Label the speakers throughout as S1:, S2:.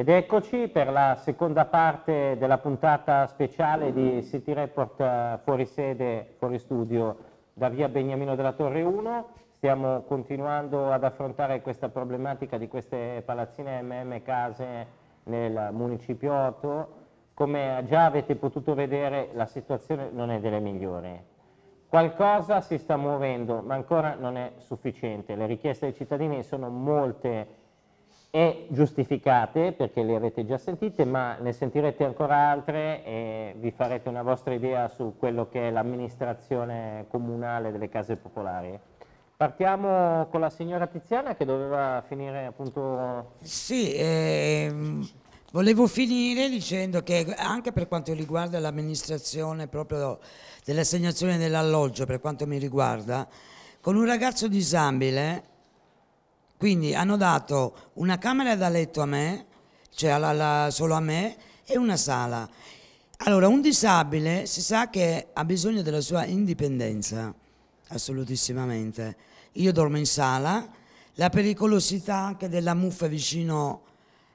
S1: Ed eccoci per la seconda parte della puntata speciale di City Report eh, fuori sede, fuori studio da via Beniamino della Torre 1. Stiamo continuando ad affrontare questa problematica di queste palazzine MM case nel municipio 8. Come già avete potuto vedere la situazione non è delle migliori. Qualcosa si sta muovendo ma ancora non è sufficiente. Le richieste dei cittadini sono molte e giustificate perché le avete già sentite, ma ne sentirete ancora altre e vi farete una vostra idea su quello che è l'amministrazione comunale delle case popolari. Partiamo con la signora Tiziana che doveva finire appunto...
S2: Sì, ehm, volevo finire dicendo che anche per quanto riguarda l'amministrazione proprio dell'assegnazione dell'alloggio, per quanto mi riguarda, con un ragazzo disabile quindi hanno dato una camera da letto a me, cioè alla, alla, solo a me, e una sala. Allora, un disabile si sa che ha bisogno della sua indipendenza, assolutissimamente. Io dormo in sala, la pericolosità anche della muffa vicino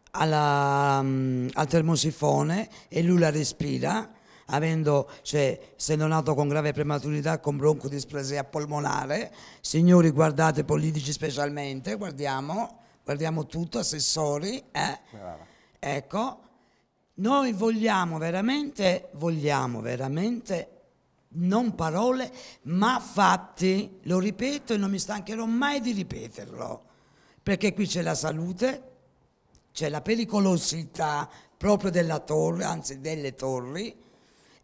S2: alla, mm, al termosifone e lui la respira avendo, cioè, essendo nato con grave prematurità, con broncodisplasia polmonare. Signori, guardate, politici specialmente, guardiamo, guardiamo tutto, assessori. Eh? Ecco, noi vogliamo veramente, vogliamo veramente non parole ma fatti, lo ripeto e non mi stancherò mai di ripeterlo, perché qui c'è la salute, c'è la pericolosità proprio della torre, anzi delle torri,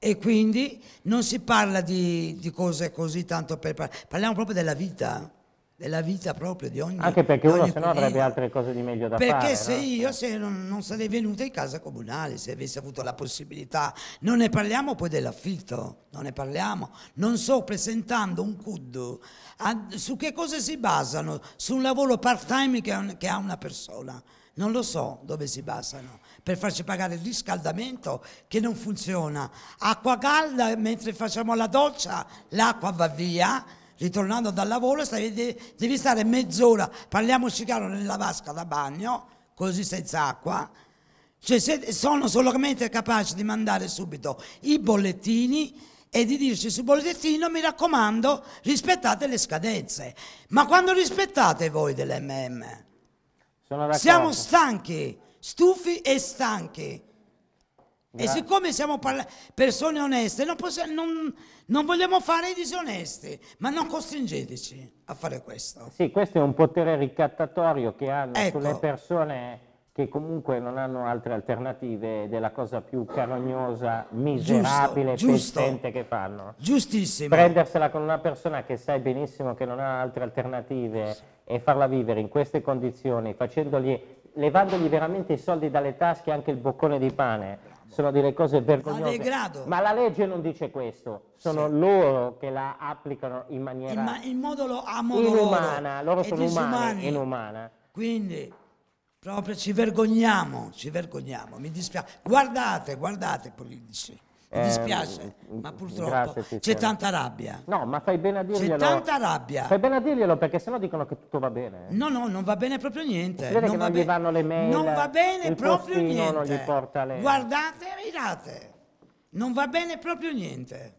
S2: e quindi non si parla di, di cose così tanto per parlare, parliamo proprio della vita della vita proprio di ogni anche perché ogni uno se no avrebbe
S1: altre cose di meglio da perché fare perché se no?
S2: io se non, non, sarei venuta in casa comunale se avessi avuto la possibilità non ne parliamo poi dell'affitto non ne parliamo non sto presentando un CUD a, su che cosa si basano su un lavoro part time che, che ha una persona non lo so dove si basano per farci pagare il riscaldamento che non funziona. Acqua calda, mentre facciamo la doccia, l'acqua va via. Ritornando dal lavoro stai, devi stare mezz'ora, parliamoci chiaro, nella vasca da bagno, così senza acqua. Cioè, sono solamente capaci di mandare subito i bollettini e di dirci sul bollettino mi raccomando rispettate le scadenze. Ma quando rispettate voi dell'MM? Siamo stanchi stufi e stanchi. Gra- e siccome siamo parla- persone oneste, non, possiamo, non, non, vogliamo fare i disonesti, ma non costringeteci a fare questo.
S1: Sì, questo è un potere ricattatorio che hanno ecco. sulle persone che comunque non hanno altre alternative della cosa più carognosa, miserabile, giusto, giusto. che fanno.
S2: Giustissimo. Prendersela
S1: con una persona che sai benissimo che non ha altre alternative e farla vivere in queste condizioni, facendogli levandogli veramente i soldi dalle tasche anche il boccone di pane sono delle cose vergognose. Ma la legge non dice questo, sono sì. loro che la applicano in maniera in, ma,
S2: in modo lo, a inumana, loro, loro sono umani,
S1: inumana.
S2: Quindi proprio ci vergogniamo, ci vergogniamo, mi dispiace. Guardate, guardate politici. Mi ehm, dispiace, ma purtroppo c'è tanta rabbia. No, ma fai bene a dirglielo. C'è tanta
S1: rabbia. Fai bene a dirglielo perché sennò dicono che tutto va bene.
S2: No, no, non va bene proprio niente. Non, non, va non gli vanno
S1: le mail. Non va bene proprio niente. Non gli porta le...
S2: Guardate e ridate. Non va bene proprio niente.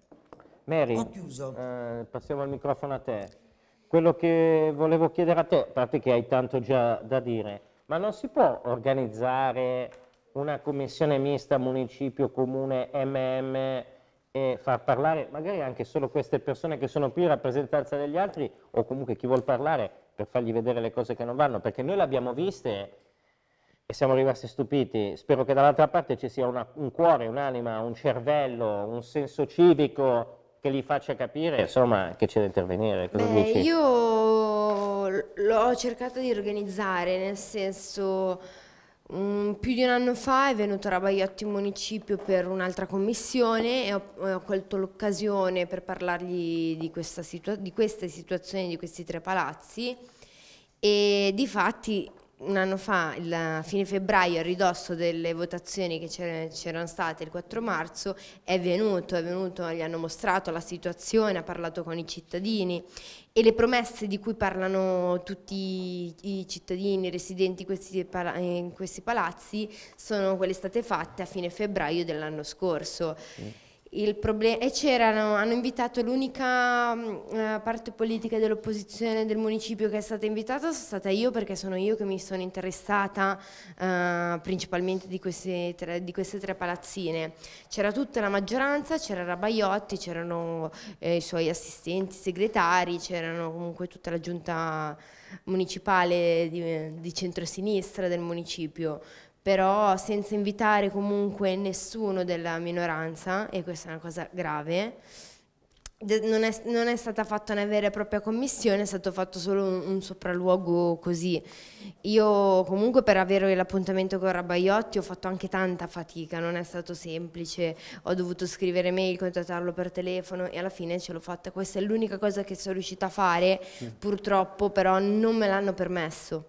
S1: Mary, Ho chiuso. Eh, passiamo il microfono a te. Quello che volevo chiedere a te, a parte che hai tanto già da dire, ma non si può organizzare una commissione mista municipio-comune MM e far parlare magari anche solo queste persone che sono qui in rappresentanza degli altri o comunque chi vuol parlare per fargli vedere le cose che non vanno, perché noi le abbiamo viste e siamo rimasti stupiti. Spero che dall'altra parte ci sia una, un cuore, un'anima, un cervello, un senso civico che gli faccia capire insomma, che c'è da intervenire. Beh,
S3: io l'ho cercato di organizzare, nel senso Um, più di un anno fa è venuto Rabaiotti in municipio per un'altra commissione e ho, ho colto l'occasione per parlargli di, situa di queste situazioni, di questi tre palazzi e di fatti un anno fa, a fine febbraio, a ridosso delle votazioni che c'erano state il 4 marzo, è venuto, è venuto, gli hanno mostrato la situazione, ha parlato con i cittadini e le promesse di cui parlano tutti i cittadini residenti in questi palazzi sono quelle state fatte a fine febbraio dell'anno scorso. Mm e c'erano, hanno invitato l'unica mm, eh, parte politica dell'opposizione del municipio che è stata invitata, sono stata io perché sono io che mi sono interessata eh, principalmente di queste, tre, di queste, tre, palazzine. C'era tutta la maggioranza, c'era Rabaiotti, c'erano eh, i suoi assistenti, segretari, c'erano comunque tutta la giunta municipale di, di centrosinistra del municipio però senza invitare comunque nessuno della minoranza, e questa è una cosa grave, non è, non è, stata fatta una vera e propria commissione, è stato fatto solo un, un sopralluogo così. Io comunque per avere l'appuntamento con Rabaiotti ho fatto anche tanta fatica, non è stato semplice, ho dovuto scrivere mail, contattarlo per telefono e alla fine ce l'ho fatta. Questa è l'unica cosa che sono riuscita a fare, mm. purtroppo però non me l'hanno permesso.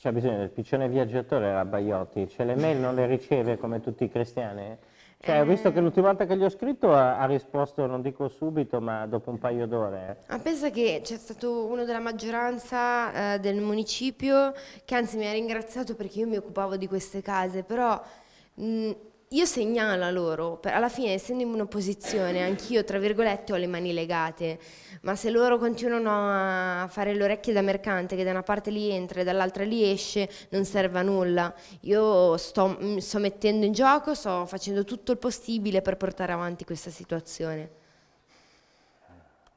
S1: C'è bisogno del piccione viaggiatore la Baiotti, cioè le mail non le riceve come tutti i cristiani? Cioè, ho visto che l'ultima volta che gli ho scritto ha, ha, risposto, non dico subito, ma dopo un paio d'ore.
S3: Ma pensa che c'è stato uno della maggioranza eh, del municipio che anzi mi ha ringraziato perché io mi occupavo di queste case, però mh, io segnalo a loro, per, alla fine essendo in un'opposizione, anch'io tra virgolette ho le mani legate, ma se loro continuano a fare le orecchie da mercante, che da una parte li entra e dall'altra li esce, non serve a nulla. Io sto, mm, sto mettendo in gioco, sto facendo tutto il possibile per portare avanti questa situazione.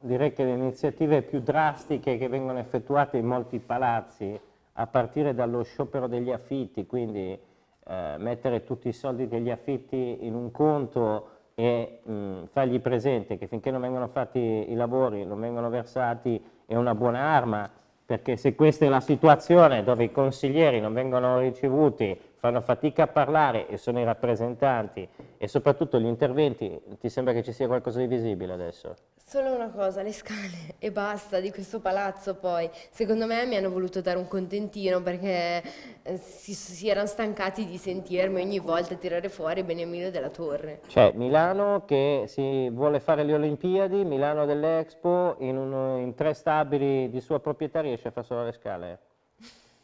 S1: Direi che le iniziative più drastiche che vengono effettuate in molti palazzi, a partire dallo sciopero degli affitti, quindi eh, mettere tutti i soldi degli affitti in un conto e mh, mm, fargli presente che finché non vengono fatti i lavori, non vengono versati, è una buona arma, perché se questa è la situazione dove i consiglieri non vengono ricevuti fanno fatica a parlare e sono i rappresentanti e soprattutto gli interventi, ti sembra che ci sia qualcosa di visibile adesso?
S3: Solo una cosa, le scale e basta di questo palazzo poi, secondo me mi hanno voluto dare un contentino perché eh, si, si erano stancati di sentirmi ogni volta tirare fuori Beniamino della Torre.
S1: Cioè Milano che si vuole fare le Olimpiadi, Milano dell'Expo, in, in, tre stabili di sua proprietà riesce a far solo le scale.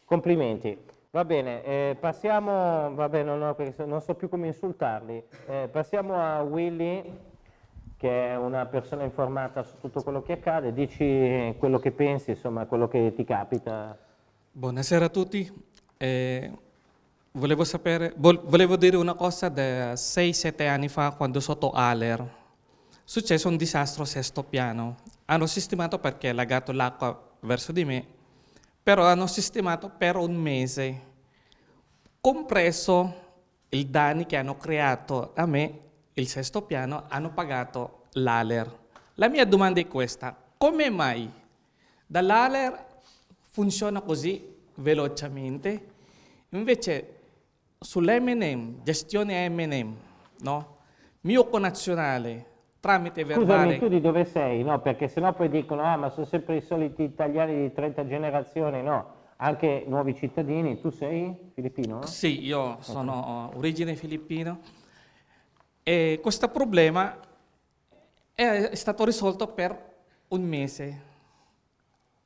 S1: Complimenti. Va bene, eh, passiamo, vabbè, non, ho, non, so più come insultarli, eh, passiamo a Willy che è una persona informata su tutto quello che accade, dici quello che pensi, insomma, quello che ti capita.
S4: Buonasera a tutti, eh, volevo, sapere, volevo dire una cosa da 6-7 anni fa quando sotto Aller successo un disastro a sesto piano, hanno sistemato perché ha lagato l'acqua verso di me però hanno sistemato per un mese, compreso i danni che hanno creato a me, il sesto piano, hanno pagato l'ALER. La mia domanda è questa, come mai dall'ALER funziona così velocemente, invece sull'M&M, gestione M&M, no?
S1: mio connazionale
S4: tramite verbale. Scusami, tu
S1: di dove sei? No, perché sennò poi dicono, ah, ma sono sempre i soliti italiani di 30 generazioni, no? Anche nuovi cittadini, tu sei filippino? Sì,
S4: io sono okay. origine filippino e questo problema è stato risolto per un mese.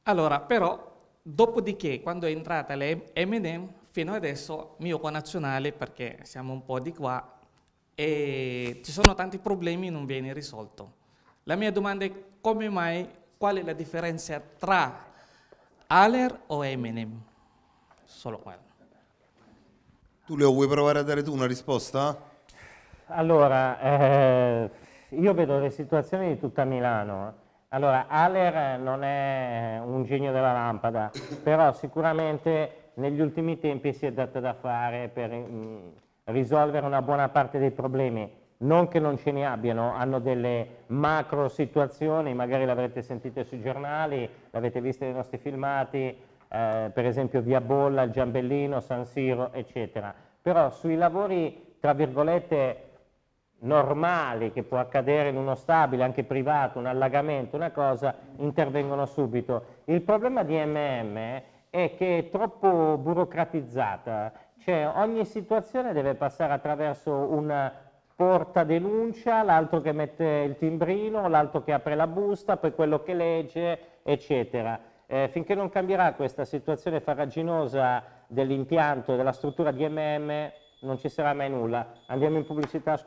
S4: Allora, però, dopodiché, quando è entrata l'M&M, fino adesso mio connazionale, perché siamo un po' di qua, e ci sono tanti problemi e non viene risolto. La mia domanda è come mai, qual è la differenza tra Aller o Eminem? Solo quello.
S5: Tu Leo vuoi provare a dare tu una risposta? Allora,
S1: eh, io vedo le situazioni di tutta Milano. Allora, Aller non è un genio della lampada, però sicuramente negli ultimi tempi si è dato da fare per mh, mm, risolvere una buona parte dei problemi, non che non ce ne abbiano, hanno delle macro situazioni, magari l'avrete sentito sui giornali, l'avete visto nei nostri filmati, eh, per esempio Via Bolla, il Giambellino, San Siro, eccetera. Però sui lavori, tra virgolette, normali che può accadere in uno stabile, anche privato, un allagamento, una cosa, intervengono subito. Il problema di MM è che è troppo burocratizzata cioè ogni situazione deve passare attraverso una porta denuncia, l'altro che mette il timbrino, l'altro che apre la busta, poi quello che legge, eccetera. Eh, finché non cambierà questa situazione farraginosa dell'impianto e della struttura di MM, non ci sarà mai nulla. Andiamo in pubblicità.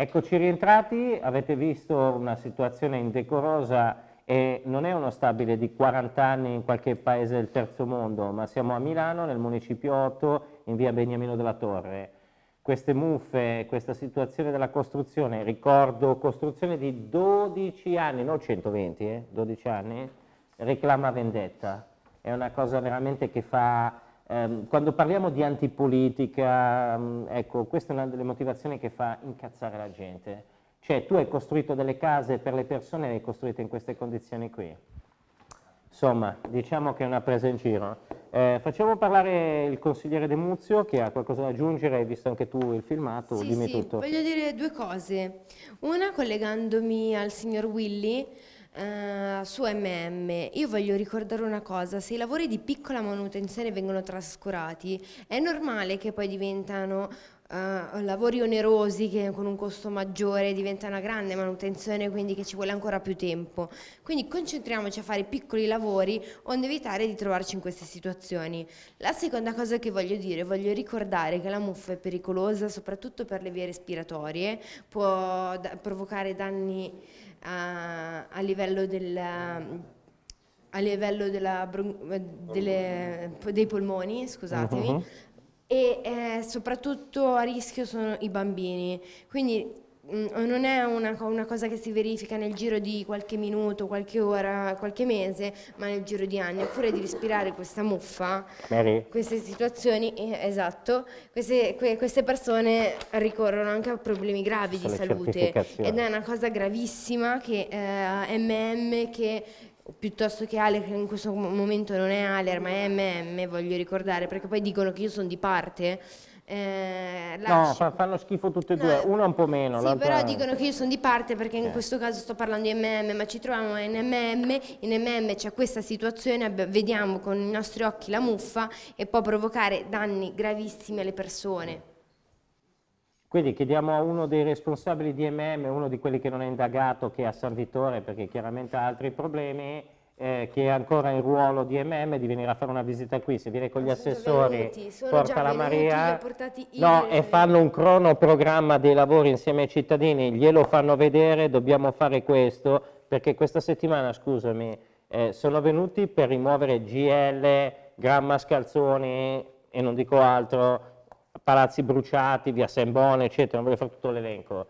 S1: Eccoci rientrati, avete visto una situazione indecorosa e non è uno stabile di 40 anni in qualche paese del terzo mondo, ma siamo a Milano, nel municipio 8, in via Beniamino della Torre. Queste muffe, questa situazione della costruzione, ricordo costruzione di 12 anni, non 120, eh, 12 anni, reclama vendetta. È una cosa veramente che fa Ehm, quando parliamo di antipolitica, ehm, ecco, questa è una delle motivazioni che fa incazzare la gente. Cioè, tu hai costruito delle case per le persone e le hai costruite in queste condizioni qui. Insomma, diciamo che è una presa in giro. Eh, facciamo parlare il consigliere De Muzio che ha qualcosa da aggiungere, hai visto anche tu il filmato, sì, dimmi sì, tutto. Voglio
S3: dire due cose. Una, collegandomi al signor Willy, eh, su MM, io voglio ricordare una cosa, se i lavori di piccola manutenzione vengono trascurati, è normale che poi diventano uh, lavori onerosi che con un costo maggiore diventa una grande manutenzione, quindi che ci vuole ancora più tempo. Quindi concentriamoci a fare piccoli lavori onde evitare di trovarci in queste situazioni. La seconda cosa che voglio dire, voglio ricordare che la muffa è pericolosa soprattutto per le vie respiratorie, può da provocare danni a, a livello, della, a livello della delle, dei polmoni, scusatemi, uh -huh. e eh, soprattutto a rischio sono i bambini. Quindi Mm, non è una, una, cosa che si verifica nel giro di qualche minuto, qualche ora, qualche mese, ma nel giro di anni. Oppure di respirare questa muffa, Mary. queste situazioni, eh, esatto, queste, que, queste, persone ricorrono anche a problemi gravi di salute ed è una cosa gravissima che eh, MM che piuttosto che Ale, che in questo momento non è Aler ma è MM, voglio ricordare, perché poi dicono che io sono di parte, eh, no, fa,
S1: fanno schifo tutte e due, no, eh, una un po' meno. Sì, però dicono
S3: che io sono di parte perché in eh. questo caso sto parlando di MM, ma ci troviamo in MM, in MM c'è questa situazione, vediamo con i nostri occhi la muffa e può provocare danni gravissimi alle persone.
S1: Quindi chiediamo a uno dei responsabili di MM, uno di quelli che non è indagato, che è a San Vitore, perché chiaramente ha altri problemi, eh, che è ancora in ruolo di MM di venire a fare una visita qui, se viene con gli assessori venuti, porta la Maria no, e fanno un cronoprogramma dei lavori insieme ai cittadini, glielo fanno vedere, dobbiamo fare questo, perché questa settimana, scusami, eh, sono venuti per rimuovere GL, Gramma Scalzoni e non dico altro, palazzi bruciati, via Sembone, eccetera, non voglio fare tutto l'elenco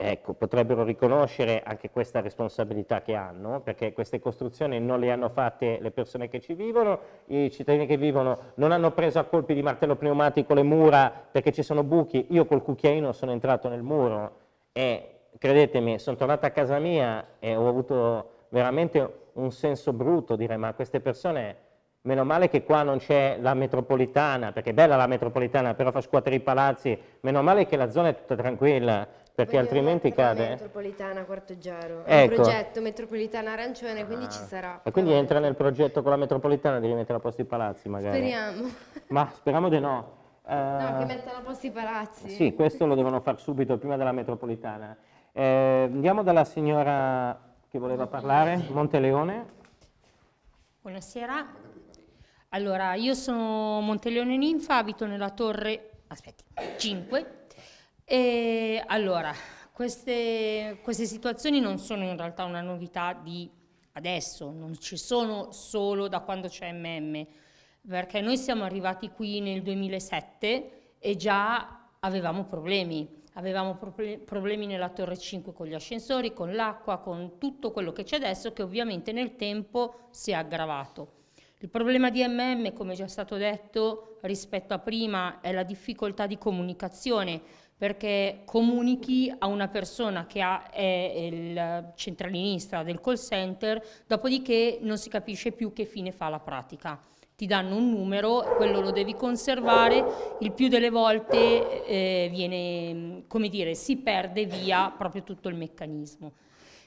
S1: ecco, potrebbero riconoscere anche questa responsabilità che hanno, perché queste costruzioni non le hanno fatte le persone che ci vivono, i cittadini che vivono non hanno preso a colpi di martello pneumatico le mura perché ci sono buchi, io col cucchiaino sono entrato nel muro e credetemi, sono tornato a casa mia e ho avuto veramente un senso brutto dire ma queste persone... Meno male che qua non c'è la metropolitana, perché è bella la metropolitana, però fa scuotere i palazzi. Meno male che la zona è tutta tranquilla, perché Voglio altrimenti cade...
S3: metropolitana Quartoggiaro, ecco. un progetto metropolitana arancione, ah. quindi ci ah. sarà.
S1: E quindi entra nel progetto con la metropolitana di rimettere a posto i palazzi magari. Speriamo. Ma speriamo di no. Uh, no, eh, che
S3: mettano a posto i palazzi. Sì,
S1: questo lo devono fare subito, prima della metropolitana. Eh, andiamo dalla signora che voleva parlare, Monteleone.
S6: Buonasera. Allora, io sono Monteleone Ninfa, abito nella torre... Aspetti, 5 e allora, queste, queste situazioni non sono in realtà una novità di adesso, non ci sono solo da quando c'è MM, perché noi siamo arrivati qui nel 2007 e già avevamo problemi. Avevamo problemi nella torre 5 con gli ascensori, con l'acqua, con tutto quello che c'è adesso che ovviamente nel tempo si è aggravato. Il problema di MM, come già stato detto rispetto a prima, è la difficoltà di comunicazione perché comunichi a una persona che ha, è il centralinista del call center, dopodiché non si capisce più che fine fa la pratica. Ti danno un numero, quello lo devi conservare, il più delle volte eh, viene, come dire, si perde via proprio tutto il meccanismo.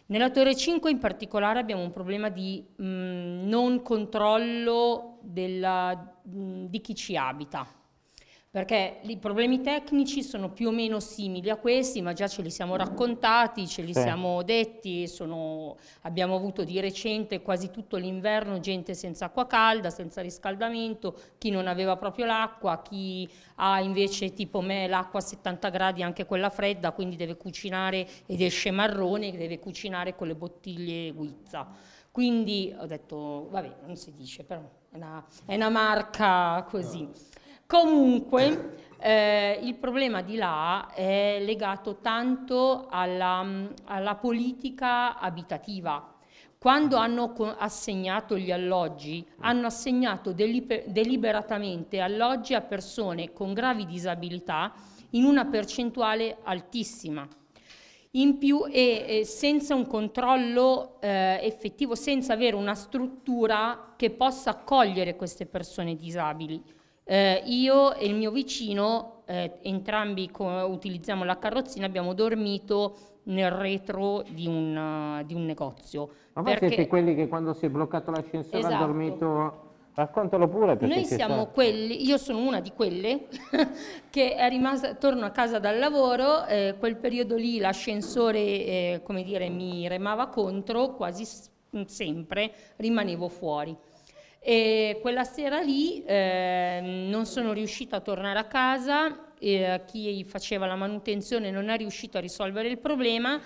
S6: Nella Torre 5 in particolare abbiamo un problema di mh, mm, non controllo della, mh, mm, di chi ci abita, perché i problemi tecnici sono più o meno simili a questi, ma già ce li siamo raccontati, ce li sì. siamo detti, sono, abbiamo avuto di recente quasi tutto l'inverno gente senza acqua calda, senza riscaldamento, chi non aveva proprio l'acqua, chi ha invece tipo me l'acqua a 70 gradi, anche quella fredda, quindi deve cucinare ed esce marrone, deve cucinare con le bottiglie guizza. Quindi ho detto, vabbè, non si dice, però è una, è una marca così. Comunque, eh, il problema di là è legato tanto alla, alla politica abitativa. Quando mm-hmm. hanno assegnato gli alloggi, mm. hanno assegnato deliberatamente alloggi a persone con gravi disabilità in una percentuale altissima. In più e, e senza un controllo eh, effettivo, senza avere una struttura che possa accogliere queste persone disabili. Eh, io e il mio vicino, eh, entrambi utilizziamo la carrozzina, abbiamo dormito nel retro di un, uh, di un negozio. Ma voi perché... siete quelli che quando si è bloccato l'ascensore esatto. ha dormito... Raccontalo pure Noi siamo sta... quelli, io sono una di quelle che è rimasta, torno a casa dal lavoro, eh, quel periodo lì l'ascensore, eh, come dire, mi remava contro, quasi sempre rimanevo fuori. E quella sera lì eh, non sono riuscita a tornare a casa, eh, chi faceva la manutenzione non è riuscito a risolvere il problema.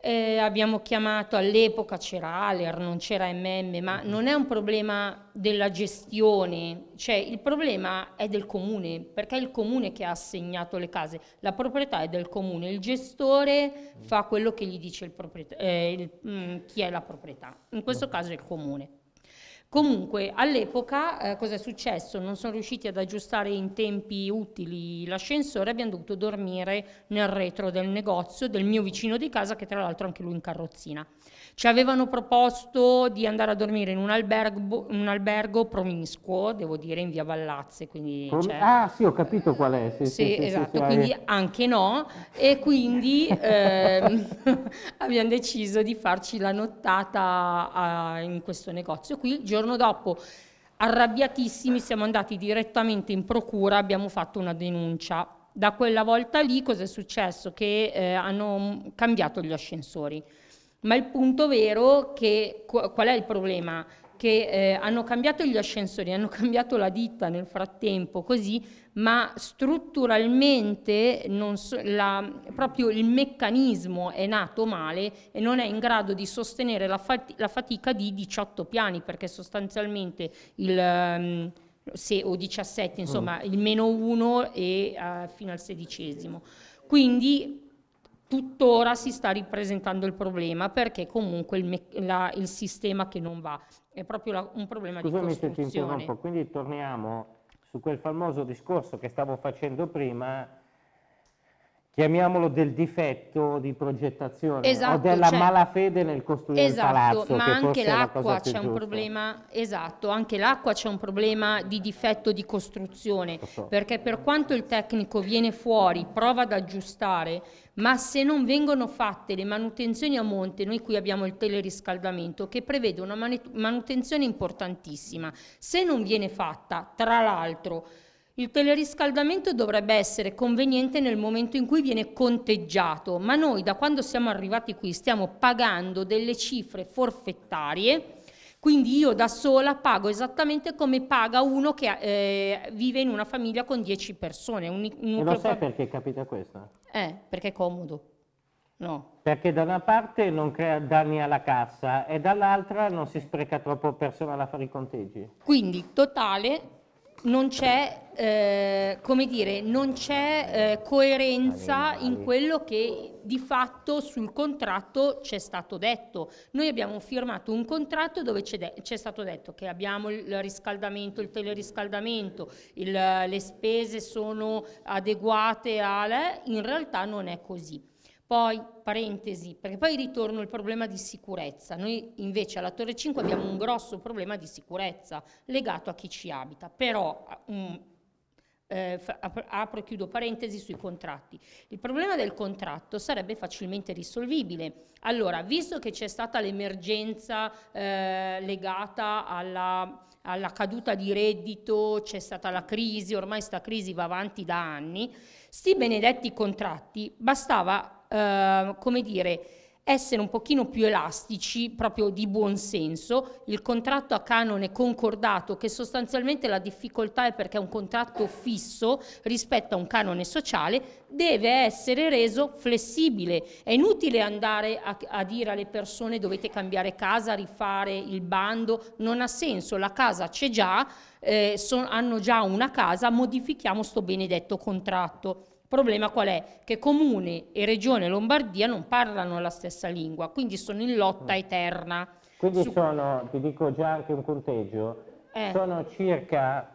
S6: Eh, abbiamo chiamato all'epoca c'era Aler, non c'era MM, ma mm-hmm. non è un problema della gestione, cioè il problema è del comune, perché è il comune che ha assegnato le case, la proprietà è del comune, il gestore mm. fa quello che gli dice il eh, il, mh, mm, chi è la proprietà, in questo boh. caso è il comune. Comunque all'epoca eh, cosa è successo? Non sono riusciti ad aggiustare in tempi utili l'ascensore, abbiamo dovuto dormire nel retro del negozio del mio vicino di casa che tra l'altro anche lui in carrozzina. Ci avevano proposto di andare a dormire in un albergo, boh, un albergo promiscuo, devo dire, in via Vallazze. Quindi, Prom- cioè,
S1: ah sì, ho capito qual è. Sì, eh, sì, sì, sì esatto, quindi
S6: anche no. E quindi eh, abbiamo deciso di farci la nottata a, ah, in questo negozio qui. Il giorno giorno dopo, arrabbiatissimi, siamo andati direttamente in procura, abbiamo fatto una denuncia. Da quella volta lì cosa è successo? Che eh, hanno mm, cambiato gli ascensori. Ma il punto vero è che qual è il problema? che eh, hanno cambiato gli ascensori, hanno cambiato la ditta nel frattempo, così, ma strutturalmente so, la, proprio il meccanismo è nato male e non è in grado di sostenere la, fat- la fatica di 18 piani, perché sostanzialmente il... Um, se, o 17, insomma, mm. il meno 1 e uh, fino al sedicesimo. Quindi tuttora si sta ripresentando il problema perché comunque il, la, il sistema che non va è proprio la, un problema Scusami di costruzione. se ti
S1: quindi torniamo su quel famoso discorso che stavo facendo prima chiamiamolo del difetto di progettazione esatto, o della cioè, malafede nel costruire esatto, palazzo. Esatto, ma anche l'acqua c'è un
S6: problema, esatto, anche l'acqua c'è un problema di difetto di costruzione, perché per quanto il tecnico viene fuori, prova ad aggiustare, ma se non vengono fatte le manutenzioni a monte, noi qui abbiamo il teleriscaldamento che prevede una manutenzione importantissima, se non viene fatta, tra l'altro, il teleriscaldamento dovrebbe essere conveniente nel momento in cui viene conteggiato, ma noi da quando siamo arrivati qui stiamo pagando delle cifre forfettarie, quindi io da sola pago esattamente come paga uno che eh, vive in una famiglia con 10 persone. Un, un e lo sai
S1: perché capita questo?
S6: Eh, perché è comodo. No.
S1: Perché da una parte non crea danni alla cassa e dall'altra non si spreca troppo personale a fare i conteggi.
S6: Quindi totale non c'è, eh, come dire, non c'è eh, coerenza in quello che di fatto sul contratto c'è stato detto. Noi abbiamo firmato un contratto dove c'è, de- c'è stato detto che abbiamo il riscaldamento, il teleriscaldamento, il, le spese sono adeguate alle, eh, in realtà non è così. Poi, parentesi, perché poi ritorno al problema di sicurezza. Noi invece alla Torre 5 abbiamo un grosso problema di sicurezza legato a chi ci abita, però um, eh, apro e chiudo parentesi sui contratti. Il problema del contratto sarebbe facilmente risolvibile. Allora, visto che c'è stata l'emergenza eh, legata alla, alla caduta di reddito, c'è stata la crisi, ormai sta crisi va avanti da anni, sti benedetti contratti bastava, eh, come dire, essere un pochino più elastici, proprio di buon senso, il contratto a canone concordato, che sostanzialmente la difficoltà è perché è un contratto fisso rispetto a un canone sociale, deve essere reso flessibile. È inutile andare a, a dire alle persone dovete cambiare casa, rifare il bando, non ha senso, la casa c'è già, eh, son, hanno già una casa, modifichiamo sto benedetto contratto problema qual è? Che Comune e Regione Lombardia non parlano la stessa lingua, quindi sono in lotta mm. eterna.
S1: Quindi Su... sono, ti dico già anche un conteggio, eh. sono circa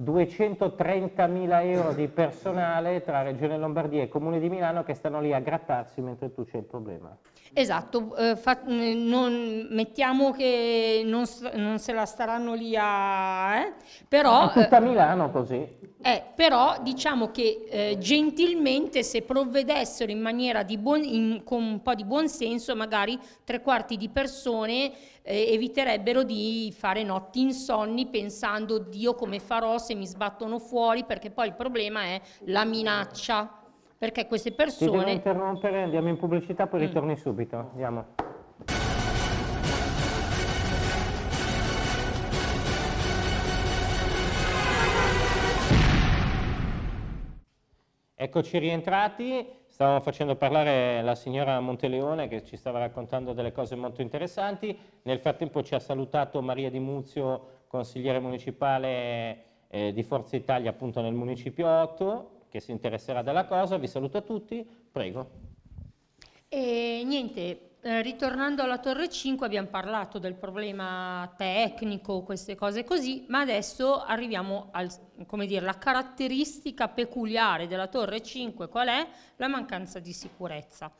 S1: 230.000 euro di personale tra Regione Lombardia e Comune di Milano che stanno lì a grattarsi mentre tu c'è il problema.
S6: Esatto, eh, fa, mm, non, mettiamo che non, non, se la staranno lì a... Eh? Però, È eh, tutta
S1: Milano così.
S6: Eh, però diciamo che eh, gentilmente se provvedessero in maniera di buon, in, con un po' di buon senso magari tre quarti di persone eh, eviterebbero di fare notti insonni pensando Dio come farò se mi sbattono fuori perché poi il problema è la minaccia perché queste persone... Ti devo
S1: interrompere, andiamo in pubblicità, poi mm. ritorni mm. subito. Andiamo. Eccoci rientrati, stavamo facendo parlare la signora Monteleone che ci stava raccontando delle cose molto interessanti, nel frattempo ci ha salutato Maria Di Muzio, consigliere municipale eh, di Forza Italia appunto nel Municipio 8, che si interesserà della cosa. Vi saluto a tutti, prego.
S6: E niente, eh, ritornando alla Torre 5 abbiamo parlato del problema tecnico, queste cose così, ma adesso arriviamo al, come dire, la caratteristica peculiare della Torre 5, qual è? La mancanza di sicurezza.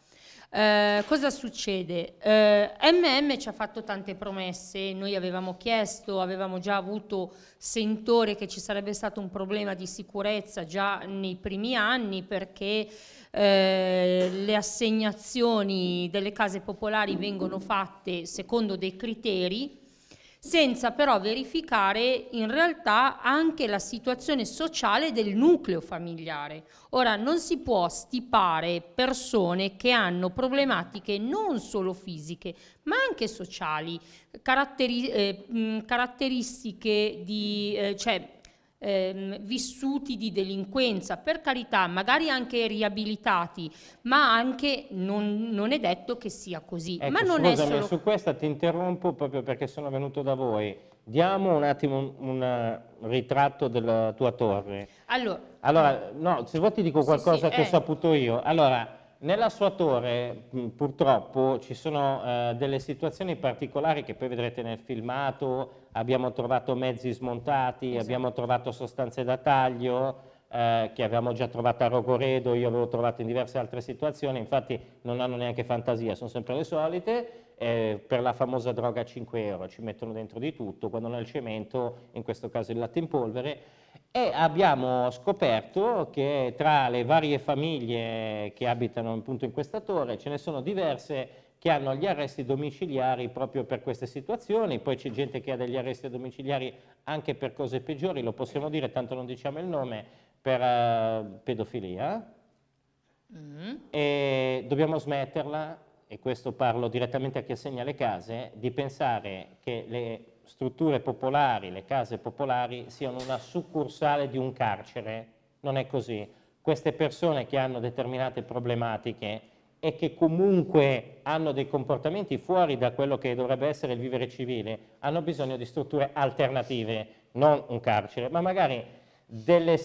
S6: Eh, cosa succede? Eh, MM ci ha fatto tante promesse, noi avevamo chiesto, avevamo già avuto sentore che ci sarebbe stato un problema di sicurezza già nei primi anni perché eh, le assegnazioni delle case popolari vengono fatte secondo dei criteri senza però verificare in realtà anche la situazione sociale del nucleo familiare. Ora non si può stipare persone che hanno problematiche non solo fisiche, ma anche sociali, caratteri eh, mh, caratteristiche di, eh, cioè ehm, vissuti di delinquenza, per carità, magari anche riabilitati, ma anche non, non è detto che sia così. Ecco, ma non scusami, è solo... su
S1: questa ti interrompo proprio perché sono venuto da voi. Diamo un attimo un, un eh, ritratto della tua torre. Allora, allora no, se vuoi ti dico qualcosa sì, sì, che ho eh. saputo io. Allora, nella sua torre purtroppo ci sono eh, delle situazioni particolari che poi vedrete nel filmato, abbiamo trovato mezzi smontati, esatto. abbiamo trovato sostanze da taglio, eh, che avevamo già trovato a Rogoredo, io avevo trovato in diverse altre situazioni, infatti non hanno neanche fantasia, sono sempre le solite, eh, per la famosa droga a 5 euro, ci mettono dentro di tutto, quando non è il cemento, in questo caso il latte in polvere, e abbiamo scoperto che tra le varie famiglie che abitano appunto in questa torre ce ne sono diverse che hanno gli arresti domiciliari proprio per queste situazioni, poi c'è gente che ha degli arresti domiciliari anche per cose peggiori, lo possiamo dire, tanto non diciamo il nome, per uh, pedofilia. Mm. E dobbiamo smetterla e questo parlo direttamente a chi assegna le case, di pensare che le strutture popolari, le case popolari, siano una succursale di un carcere. Non è così. Queste persone che hanno determinate problematiche e che comunque hanno dei comportamenti fuori da quello che dovrebbe essere il vivere civile, hanno bisogno di strutture alternative, non un carcere, ma magari delle,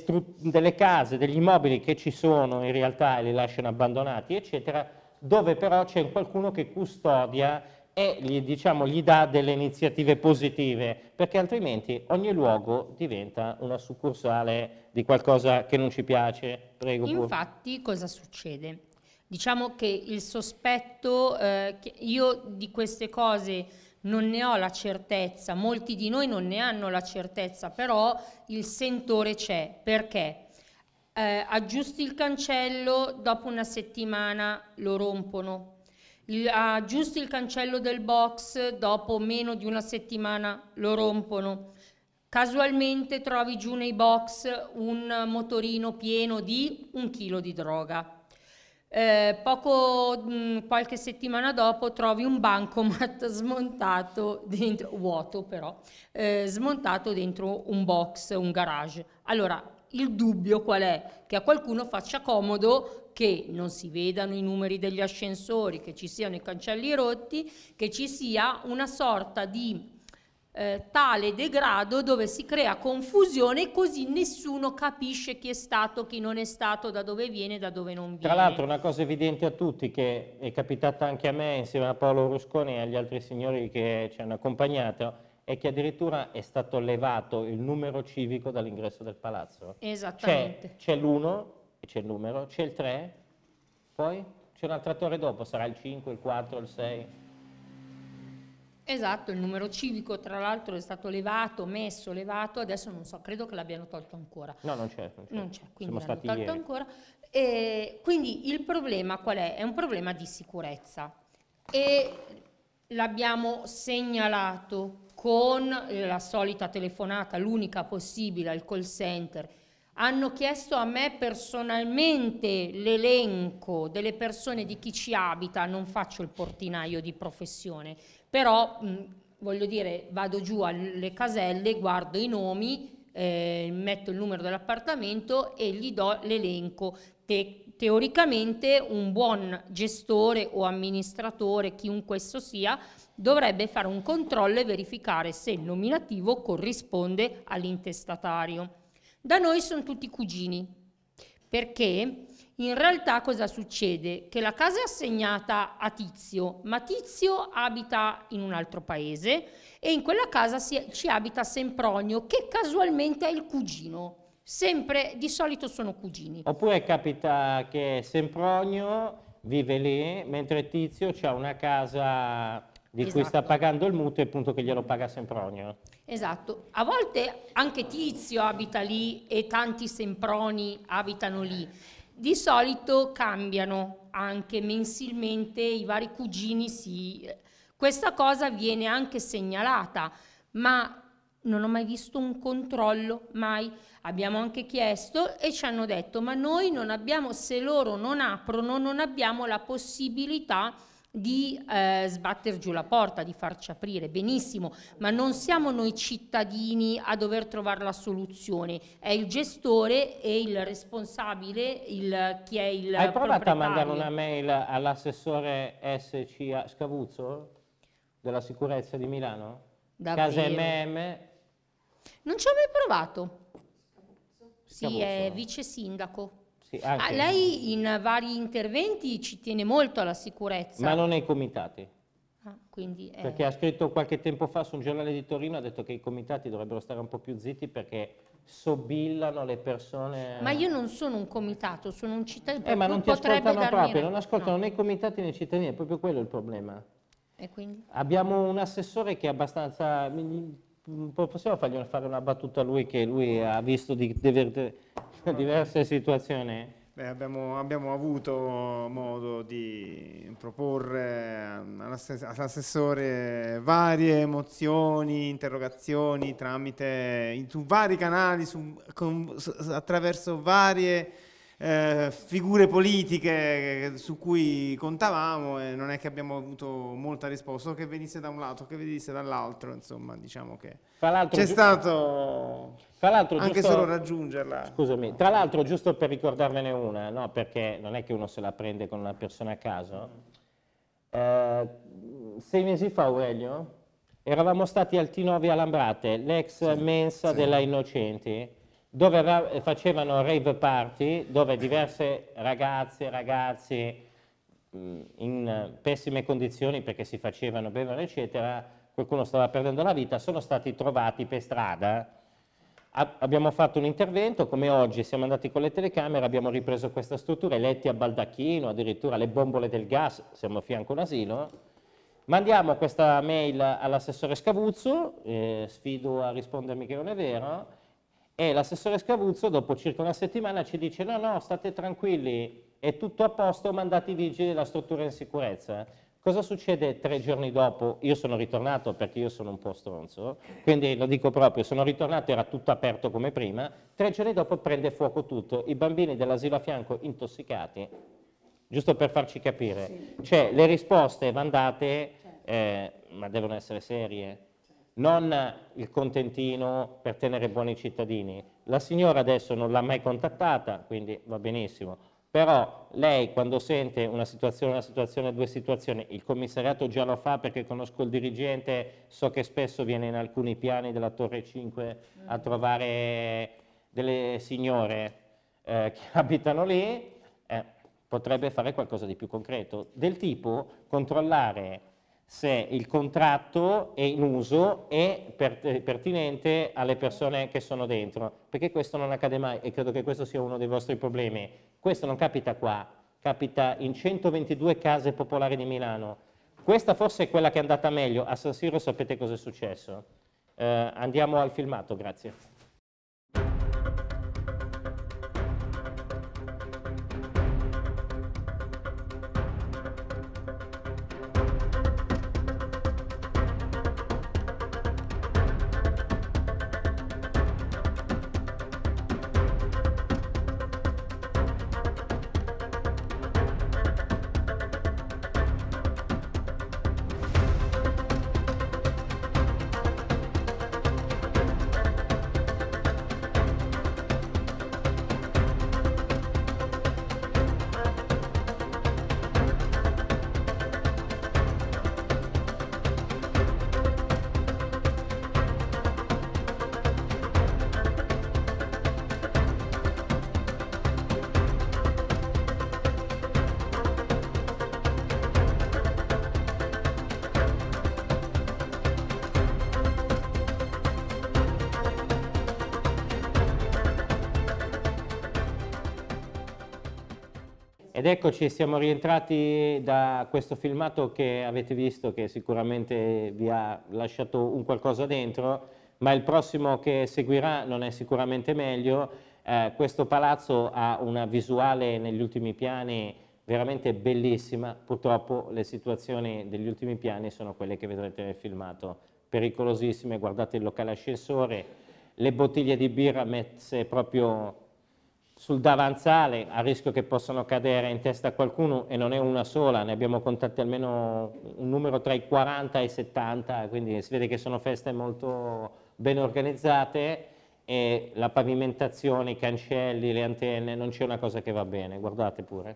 S1: delle case, degli immobili che ci sono in realtà e li lasciano abbandonati, eccetera, dove però c'è qualcuno che custodia e gli, diciamo, gli dà delle iniziative positive, perché altrimenti ogni luogo diventa una succursale di qualcosa che non ci piace. Prego, Infatti
S6: pur. cosa succede? Diciamo che il sospetto, eh, che io di queste cose non ne ho la certezza, molti di noi non ne hanno la certezza, però il sentore c'è. Perché? eh, aggiusti il cancello, dopo una settimana lo rompono. L- aggiusti il cancello del box, dopo meno di una settimana lo rompono. Casualmente trovi giù nei box un motorino pieno di un chilo di droga. Eh, poco, mh, mm, qualche settimana dopo trovi un bancomat smontato dentro, vuoto però, eh, smontato dentro un box, un garage. Allora, il dubbio qual è? Che a qualcuno faccia comodo che non si vedano i numeri degli ascensori, che ci siano i cancelli rotti, che ci sia una sorta di eh, tale degrado dove si crea confusione e così nessuno capisce chi è stato, chi non è stato, da dove viene da dove non viene. Tra l'altro una
S1: cosa evidente a tutti che è capitata anche a me insieme a Paolo Rusconi e agli altri signori che ci hanno accompagnato è che addirittura è stato levato il numero civico dall'ingresso del palazzo.
S6: Esattamente.
S1: C'è, l'1, c'è il numero, c'è il 3, poi c'è un'altra torre dopo, sarà il 5, il 4, il 6.
S6: Esatto, il numero civico tra l'altro è stato levato, messo, levato, adesso non so, credo che l'abbiano tolto ancora.
S1: No, non c'è. Non c'è, quindi Siamo l'hanno tolto ieri.
S6: ancora. E quindi il problema qual è? È un problema di sicurezza e l'abbiamo segnalato con la solita telefonata, l'unica possibile al call center. Hanno chiesto a me personalmente l'elenco delle persone di chi ci abita, non faccio il portinaio di professione, però mh, voglio dire, vado giù alle caselle, guardo i nomi, eh, metto il numero dell'appartamento e gli do l'elenco te- teoricamente un buon gestore o amministratore, chiunque esso sia, dovrebbe fare un controllo e verificare se il nominativo corrisponde all'intestatario. Da noi sono tutti cugini, perché in realtà cosa succede? Che la casa è assegnata a Tizio, ma Tizio abita in un altro paese e in quella casa si, ci abita Sempronio, che casualmente è il cugino sempre di solito sono cugini.
S1: Oppure capita che Sempronio vive lì, mentre Tizio ha una casa di esatto. cui sta esatto. pagando il mutuo e appunto che glielo paga Sempronio.
S6: Esatto, a volte anche Tizio abita lì e tanti Semproni abitano lì. Di solito cambiano anche mensilmente i vari cugini, sì. Questa cosa viene anche segnalata, ma non ho mai visto un controllo, mai. Abbiamo anche chiesto e ci hanno detto, ma noi non abbiamo, se loro non aprono, non abbiamo la possibilità di eh, sbatter giù la porta, di farci aprire, benissimo, ma non siamo noi cittadini a dover trovare la soluzione, è il gestore e il responsabile il, chi è il Hai provato a mandare una
S1: mail all'assessore SCA Scavuzzo della sicurezza di Milano? Davvero? Casa MM
S6: non ci ho mai provato. Scavuzzo. Sì, è vice sindaco.
S1: Sì, ah, lei
S6: in vari interventi ci tiene molto alla sicurezza. Ma non
S1: nei comitati.
S6: Ah, quindi, eh. Perché
S1: ha scritto qualche tempo fa su un giornale di Torino, ha detto che i comitati dovrebbero stare un po' più zitti perché sobillano le persone. Ma io
S6: non sono un comitato, sono un cittadino. Eh, ma non ti ascoltano proprio, non ascoltano no.
S1: né i comitati né i cittadini, è proprio quello il problema. E quindi? Abbiamo un assessore che è abbastanza Mm, possiamo fargli fare una battuta a lui che lui ha visto di diver diverse situazioni? Beh, abbiamo, abbiamo, avuto modo di proporre all'assessore varie emozioni, interrogazioni tramite, su vari canali, su, con, su, attraverso varie eh, figure politiche su cui contavamo e non è che abbiamo avuto molta risposta, o che venisse da un lato, o che venisse dall'altro, insomma, diciamo che c'è stato anche giusto, solo raggiungerla. Scusami, tra l'altro giusto per ricordarvene una, no, perché non è che uno se la prende con una persona a caso, eh, sei mesi fa Aurelio eravamo stati al T9 Alambrate, l'ex sì, mensa sì. della Innocenti, dove facevano rave party, dove diverse ragazze e ragazzi mm, in pessime condizioni perché si facevano bevere, eccetera, qualcuno stava perdendo la vita, sono stati trovati per strada. A abbiamo fatto un intervento, come oggi siamo andati con le telecamere, abbiamo ripreso questa struttura, i letti a baldacchino, addirittura le bombole del gas, siamo a fianco all'asilo. Mandiamo questa mail all'assessore Scavuzzo, eh, sfido a rispondermi che non è vero, e l'assessore Scavuzzo dopo circa una settimana ci dice no no state tranquilli è tutto a posto mandate i vigili la struttura in sicurezza cosa succede tre giorni dopo io sono ritornato perché io sono un po' stronzo quindi lo dico proprio sono ritornato era tutto aperto come prima tre giorni dopo prende fuoco tutto i bambini dell'asilo a fianco intossicati giusto per farci capire sì. cioè le risposte mandate eh, ma devono essere serie non il contentino per tenere buoni i cittadini. La signora adesso non l'ha mai contattata, quindi va benissimo, però lei quando sente una situazione, una situazione, due situazioni, il commissariato già lo fa perché conosco il dirigente, so che spesso viene in alcuni piani della Torre 5 a mm. trovare delle signore eh, che abitano lì, eh, potrebbe fare qualcosa di più concreto, del tipo controllare se il contratto è in uso e eh, pertinente alle persone che sono dentro, perché questo non accade mai e credo che questo sia uno dei vostri problemi. Questo non capita qua, capita in 122 case popolari di Milano. Questa forse è quella che è andata meglio, a San Siro sapete cosa è successo. Eh, andiamo al filmato, grazie. eccoci, siamo rientrati da questo filmato che avete visto che sicuramente vi ha lasciato un qualcosa dentro, ma il prossimo che seguirà non è sicuramente meglio. Eh, questo palazzo ha una visuale negli ultimi piani veramente bellissima, purtroppo le situazioni degli ultimi piani sono quelle che vedrete nel filmato, pericolosissime, guardate il locale ascensore, le bottiglie di birra messe proprio sul davanzale a rischio che possano cadere in testa a qualcuno e non è una sola, ne abbiamo contatti almeno un numero tra i 40 e i 70, quindi si vede che sono feste molto ben organizzate e la pavimentazione, i cancelli, le antenne, non c'è una cosa che va bene, guardate pure.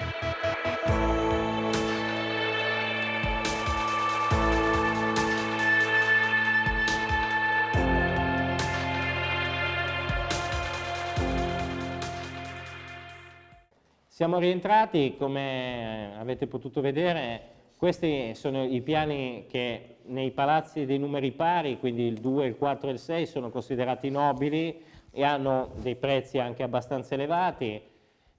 S1: Siamo rientrati, come eh, avete potuto vedere, questi sono i piani che nei palazzi dei numeri pari, quindi il 2, il 4 e il 6, sono considerati nobili e hanno dei prezzi anche abbastanza elevati,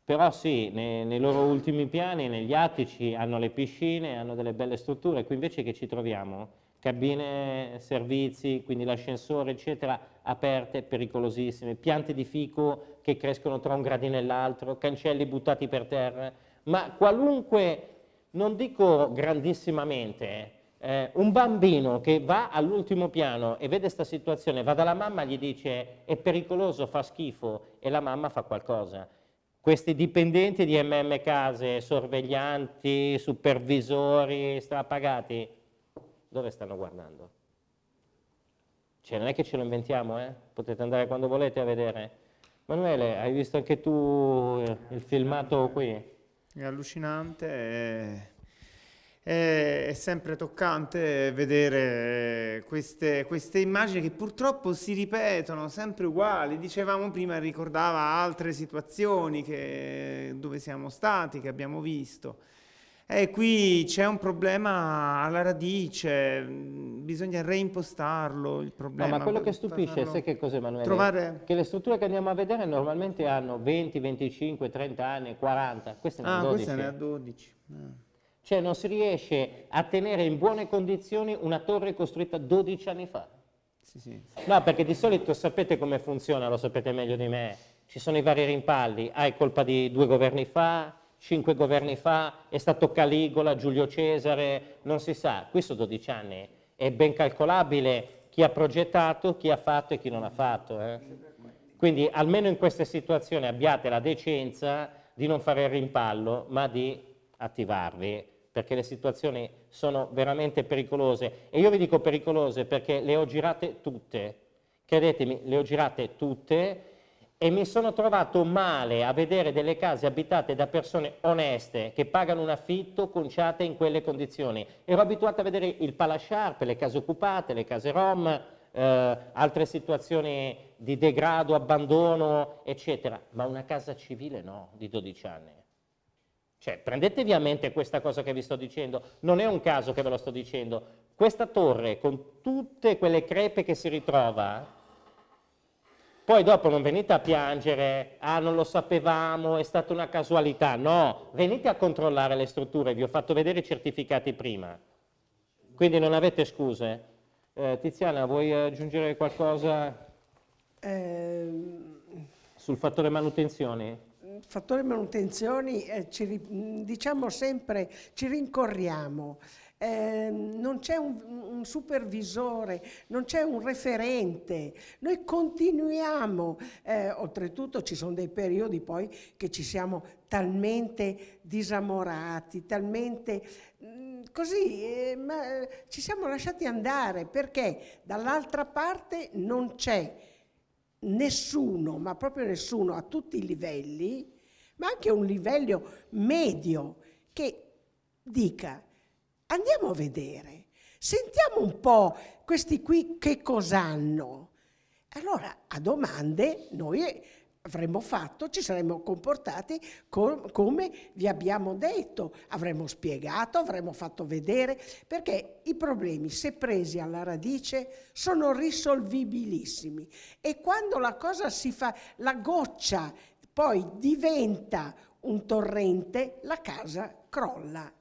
S1: però sì, nei, nei loro ultimi piani, negli attici, hanno le piscine, hanno delle belle strutture, qui invece che ci troviamo? cabine servizi, quindi l'ascensore, eccetera, aperte, pericolosissime, piante di fico che crescono tra un gradino e l'altro, cancelli buttati per terra, ma qualunque, non dico grandissimamente, eh, un bambino che va all'ultimo piano e vede questa situazione, va dalla mamma e gli dice è pericoloso, fa schifo e la mamma fa qualcosa. Questi dipendenti di MM Case, sorveglianti, supervisori, strapagati, dove stanno guardando? Cioè non è che ce lo inventiamo, eh? potete andare quando volete a vedere. Manuele, hai visto anche tu eh, il filmato qui? È allucinante, è, è, è sempre toccante vedere eh, queste, queste, immagini che purtroppo si ripetono sempre uguali. Dicevamo prima, ricordava altre situazioni che, dove siamo stati, che abbiamo visto. E qui c'è un problema alla radice, mm, bisogna reimpostarlo il problema. No, ma quello che stupisce, sai che cos'è Emanuele? Trovare... Che le strutture che andiamo a vedere normalmente hanno 20, 25, 30 anni, 40, queste ne ah, hanno ah, 12. queste ne ha 12. No. Ah. Cioè non si riesce a tenere in buone condizioni una torre costruita 12 anni fa. Sì, sì. No, perché di solito sapete come funziona, lo sapete meglio di me. Ci sono i vari rimpalli, hai colpa di due governi fa, cinque governi fa, è stato Caligola, Giulio Cesare, non si sa, qui sono 12 anni, è ben calcolabile chi ha progettato, chi ha fatto e chi non ha fatto. Eh? Quindi almeno in queste situazioni abbiate la decenza di non fare il rimpallo, ma di attivarvi, perché le situazioni sono veramente pericolose. E io vi dico pericolose perché le ho girate tutte, credetemi, le ho girate tutte e mi sono trovato male a vedere delle case abitate da persone oneste che pagano un affitto conciate in quelle condizioni. Ero abituato a vedere il palasciarpe, le case occupate, le case rom, eh, altre situazioni di degrado, abbandono, eccetera, ma una casa civile no, di 12 anni. Cioè, prendetevi a mente questa cosa che vi sto dicendo, non è un caso che ve lo sto dicendo. Questa torre, con tutte quelle crepe che si ritrova, poi dopo non venite a piangere, ah non lo sapevamo, è stata una casualità. No, venite a controllare le strutture, vi ho fatto vedere i certificati prima. Quindi non avete scuse. Eh, Tiziana, vuoi aggiungere qualcosa
S7: eh,
S1: sul fattore manutenzioni?
S7: Il fattore manutenzioni eh, ci, diciamo sempre, ci rincorriamo. Ehm, non c'è un, un supervisore, non c'è un referente. Noi continuiamo, eh, oltretutto ci sono dei periodi poi che ci siamo talmente disamorati, talmente mh, mm, così, eh, ma eh, ci siamo lasciati andare perché dall'altra parte non c'è nessuno, ma proprio nessuno a tutti i livelli, ma anche un livello medio che dica Andiamo a vedere, sentiamo un po' questi qui che cos'hanno. Allora, a domande noi avremmo fatto, ci saremmo comportati com come vi abbiamo detto, avremmo spiegato, avremmo fatto vedere, perché i problemi, se presi alla radice, sono risolvibilissimi e quando la cosa si fa, la goccia poi diventa un torrente, la casa crolla.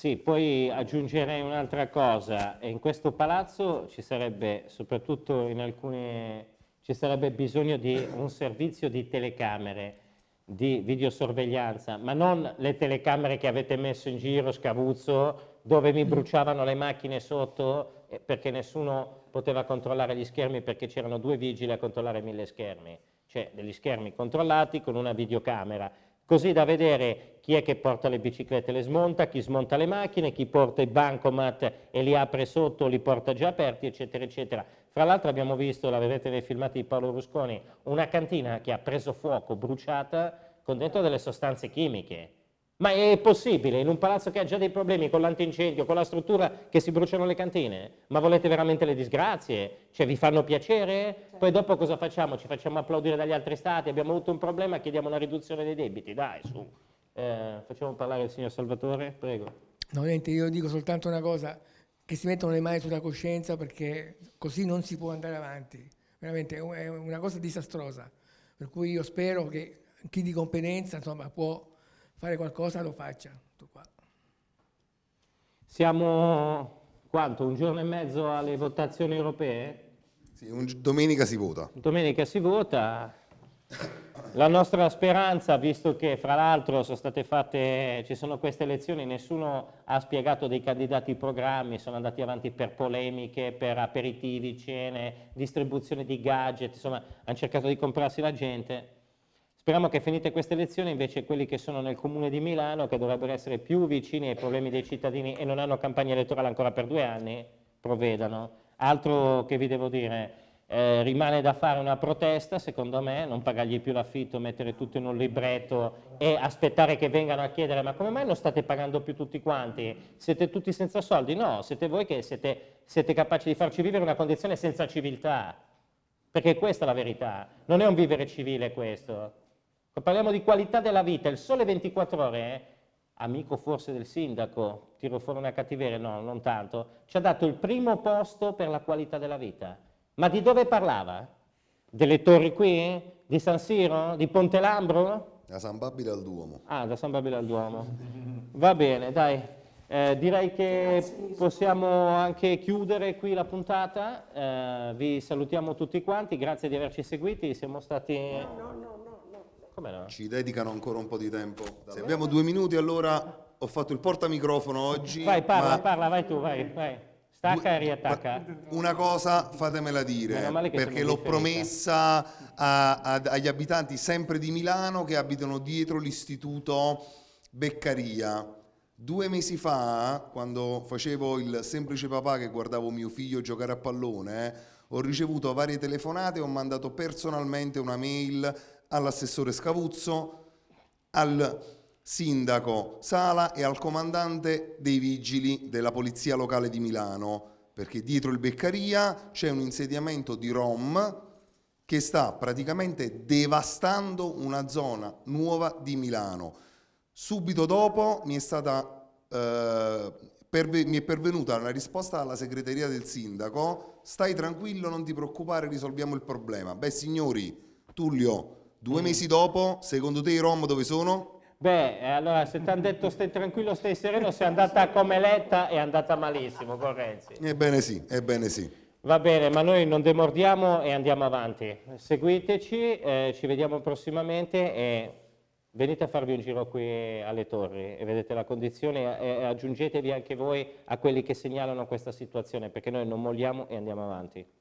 S1: Sì, poi aggiungerei un'altra cosa, in questo palazzo ci sarebbe, soprattutto in alcune, ci sarebbe bisogno di un servizio di telecamere, di videosorveglianza, ma non le telecamere che avete messo in giro, scavuzzo, dove mi bruciavano le macchine sotto eh, perché nessuno poteva controllare gli schermi perché c'erano due vigili a controllare mille schermi, cioè degli schermi controllati con una videocamera così da vedere chi è che porta le biciclette e le smonta, chi smonta le macchine, chi porta i bancomat e li apre sotto, li porta già aperti, eccetera, eccetera. Fra l'altro abbiamo visto, la vedete nei filmati di Paolo Rusconi, una cantina che ha preso fuoco, bruciata, con dentro delle sostanze chimiche. Ma è possibile in un palazzo che ha già dei problemi con l'antincendio, con la struttura che si bruciano le cantine? Ma volete veramente le disgrazie? Cioè vi fanno piacere? Certo. Poi dopo cosa facciamo? Ci facciamo applaudire dagli altri stati? Abbiamo avuto un problema, chiediamo una riduzione dei debiti. Dai, su. Eh, facciamo parlare il signor Salvatore, prego.
S7: No, niente, io dico soltanto una cosa, che si mettono le mani sulla coscienza perché così non si può andare avanti. Veramente è una cosa disastrosa. Per cui io spero che chi di competenza insomma, può fare qualcosa lo faccia.
S1: Siamo quanto? Un giorno e mezzo alle votazioni europee? Sì,
S5: un, domenica si vota.
S1: Domenica si vota. La nostra speranza, visto che fra l'altro sono state fatte, ci sono queste elezioni, nessuno ha spiegato dei candidati i programmi, sono andati avanti per polemiche, per aperitivi, cene, distribuzione di gadget, insomma hanno cercato di comprarsi la gente. Speriamo che finite queste elezioni invece quelli che sono nel comune di Milano, che dovrebbero essere più vicini ai problemi dei cittadini e non hanno campagna elettorale ancora per due anni, provvedano. Altro che vi devo dire, eh, rimane da fare una protesta, secondo me, non pagargli più l'affitto, mettere tutto in un libretto e aspettare che vengano a chiedere ma come mai non state pagando più tutti quanti? Siete tutti senza soldi? No, siete voi che siete, siete capaci di farci vivere una condizione senza civiltà. Perché questa è la verità, non è un vivere civile questo parliamo di qualità della vita, il sole 24 ore, eh? amico forse del sindaco, tiro fuori una cattiveria, no, non tanto, ci ha dato il primo posto per la qualità della vita. Ma di dove parlava? Delle torri qui? Di San Siro? Di Ponte Lambro? Da San Babile al Duomo. Ah, da San Babile al Duomo. Va bene, dai. Eh, direi che possiamo anche chiudere qui la puntata. Eh, vi salutiamo tutti quanti, grazie di averci
S5: seguiti. Siamo stati... No, no, no. No? Ci dedicano ancora un po' di tempo. Davvero? Se abbiamo due minuti allora ho fatto il portamicrofono oggi. Vai, parla, ma... parla, vai tu, vai, vai. Stacca e riattacca. Una cosa fatemela dire, perché l'ho promessa a, a, agli abitanti sempre di Milano che abitano dietro l'istituto Beccaria. Due mesi fa, quando facevo il semplice papà che guardavo mio figlio giocare a pallone, eh, ho ricevuto varie telefonate e ho mandato personalmente una mail all'assessore Scavuzzo, al sindaco Sala e al comandante dei vigili della Polizia Locale di Milano, perché dietro il Beccaria c'è un insediamento di Rom che sta praticamente devastando una zona nuova di Milano. Subito dopo mi è, stata, eh, mi è pervenuta una risposta dalla segreteria del sindaco, stai tranquillo, non ti preoccupare, risolviamo il problema. Beh signori, Tullio, Due mm. mesi dopo, secondo te i Rom dove sono? Beh, eh,
S1: allora se ti hanno detto stai tranquillo, stai sereno, se è andata come letta è andata malissimo con Renzi.
S5: Ebbene sì, ebbene sì.
S1: Va bene, ma noi non demordiamo e andiamo avanti. Seguiteci, eh, ci vediamo prossimamente e venite a farvi un giro qui alle torri e vedete la condizione e aggiungetevi anche voi a quelli che segnalano questa situazione perché noi non molliamo e andiamo avanti.